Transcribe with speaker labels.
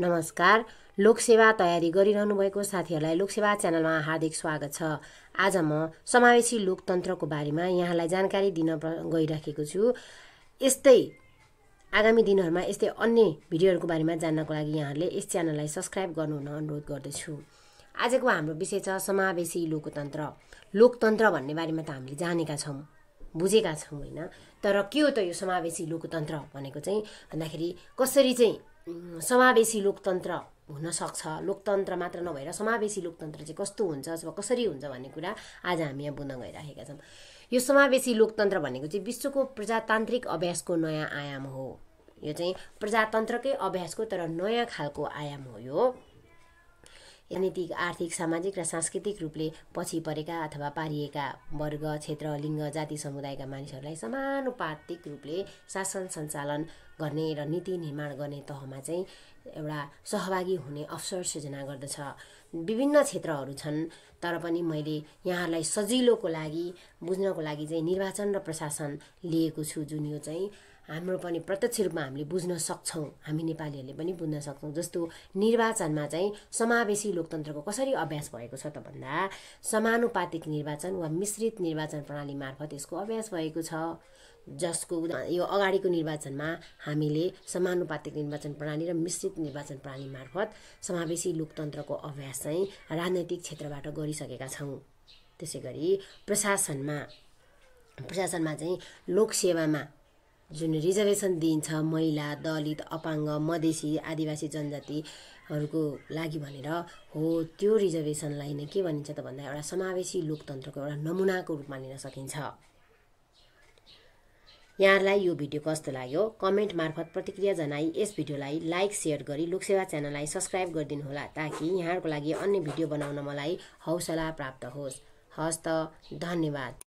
Speaker 1: नमस्कार लोकसेवा तयारी गरिरहनु भएको साथीहरूलाई लोकसेवा च्यानलमा हार्दिक स्वागत छ आज म समावेशी लोकतन्त्रको बारेमा यहाँलाई जानकारी दिन गइराखेको छु यस्तै आगामी दिनहरूमा यस्तै अन्य भिडियोहरूको बारेमा जान्नको लागि यहाँहरूले यस च्यानललाई सब्सक्राइब गर्नुहुन अनुरोध गर्दछु आजको हाम्रो विषय छ समावेशी लोकतन्त्र लोकतन्त्र भन्ने बारेमा त हामीले जानेका छौँ बुझेका छौँ होइन तर के हो त यो समावेशी लोकतन्त्र भनेको चाहिँ भन्दाखेरि कसरी चाहिँ समावेशी लोकतन्त्र हुनसक्छ लोकतन्त्र मात्र नभएर समावेशी लोकतन्त्र चाहिँ कस्तो हुन्छ अथवा कसरी हुन्छ भन्ने कुरा आज हामी यहाँ बुझ्न गइराखेका छौँ यो समावेशी लोकतन्त्र भनेको चाहिँ विश्वको प्रजातान्त्रिक अभ्यासको नयाँ आयाम हो यो चाहिँ प्रजातन्त्रकै अभ्यासको तर नयाँ खालको आयाम हो यो नैतिक आर्थिक सामाजिक र सांस्कृतिक रूपले पछि परेका अथवा पारिएका वर्ग क्षेत्र लिङ्ग जाति समुदायका मानिसहरूलाई समानुपातिक रूपले शासन सञ्चालन गर्ने र नीति निर्माण गर्ने तहमा चाहिँ एउटा सहभागी हुने अवसर सृजना गर्दछ विभिन्न क्षेत्रहरू छन् तर पनि मैले यहाँहरूलाई सजिलोको लागि बुझ्नको लागि चाहिँ निर्वाचन र प्रशासन लिएको छु जुन यो चाहिँ हाम्रो पनि प्रत्यक्ष रूपमा हामीले बुझ्न सक्छौँ हामी नेपालीहरूले पनि बुझ्न सक्छौँ जस्तो निर्वाचनमा चाहिँ समावेशी लोकतन्त्रको कसरी अभ्यास भएको छ त भन्दा समानुपातिक निर्वाचन वा मिश्रित निर्वाचन प्रणाली मार्फत यसको अभ्यास भएको छ जसको यो अगाडिको निर्वाचनमा हामीले समानुपातिक निर्वाचन प्रणाली र मिश्रित निर्वाचन प्रणाली मार्फत समावेशी लोकतन्त्रको अभ्यास चाहिँ राजनैतिक क्षेत्रबाट गरिसकेका छौँ त्यसै गरी प्रशासनमा प्रशासनमा चाहिँ लोकसेवामा जुन रिजर्भेसन दिइन्छ महिला दलित अपाङ्ग मधेसी आदिवासी जनजातिहरूको लागि भनेर हो त्यो रिजर्भेसनलाई नै के भनिन्छ त भन्दा एउटा समावेशी लोकतन्त्रको एउटा नमुनाको रूपमा लिन सकिन्छ यहाँहरूलाई यो भिडियो कस्तो लाग्यो कमेन्ट मार्फत प्रतिक्रिया जनाई यस भिडियोलाई लाइक सेयर गरी लोकसेवा च्यानललाई सब्सक्राइब गरिदिनुहोला ताकि यहाँहरूको लागि अन्य भिडियो बनाउन मलाई हौसला प्राप्त होस् हस्त धन्यवाद